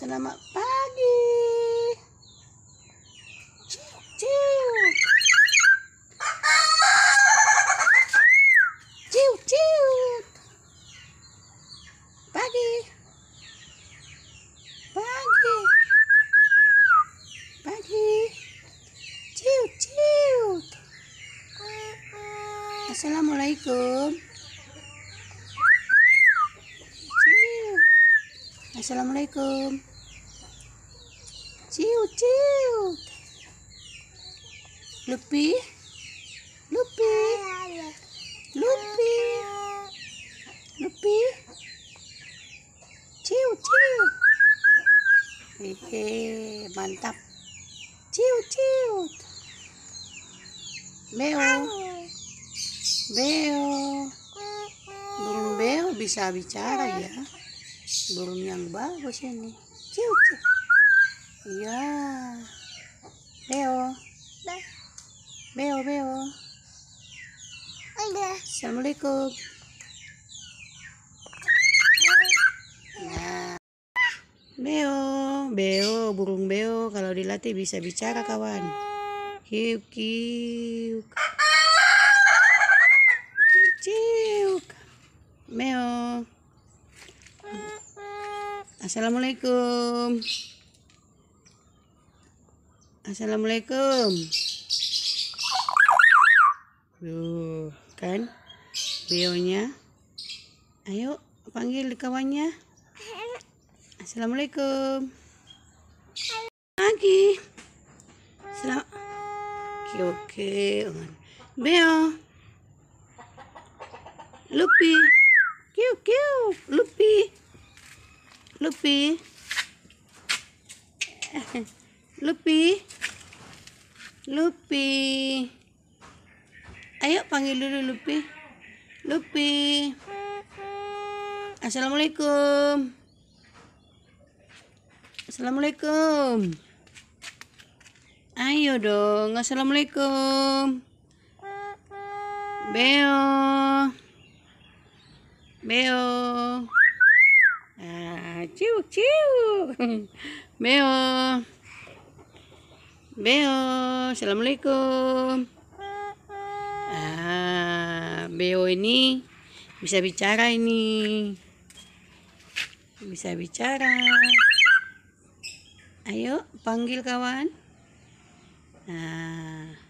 Selamat pagi. Ciu, ciu. Ciu, ciu. Pagi. Pagi. Pagi. Ciu, ciu. Assalamualaikum. Assalamualaikum. Ciu, ciu. Lupi. Lupi. Lupi. Lupi. Ciu, ciu. Hehe, mantap. Ciu, ciu. Beo. Beo. Burung beo bisa bicara ya. Burung yang bagus ini. Ciu, ciu. Iya. Beo. Beo, Beo. Ada. Assalamualaikum. Nah. Beo, Beo, burung Beo kalau dilatih bisa bicara kawan. Hiuk, hiuk. Hiuk, hiuk. Beo. Assalamualaikum. Assalamualaikum. Duh, kan? Beonya. Ayo, panggil kawannya. Assalamualaikum. Lagi. selamat. Oke, oke. Beo. Lupi. Kiu, kiu. Lupi. Lupi. Lupi Lupi ayo panggil dulu Lupi Lupi Assalamualaikum Assalamualaikum Ayo dong Assalamualaikum Beo Beo Ah, ciu ciu, Beo Beo, Assalamualaikum. Ah, Beo ini bisa bicara ini. Bisa bicara. Ayo, panggil kawan. Nah.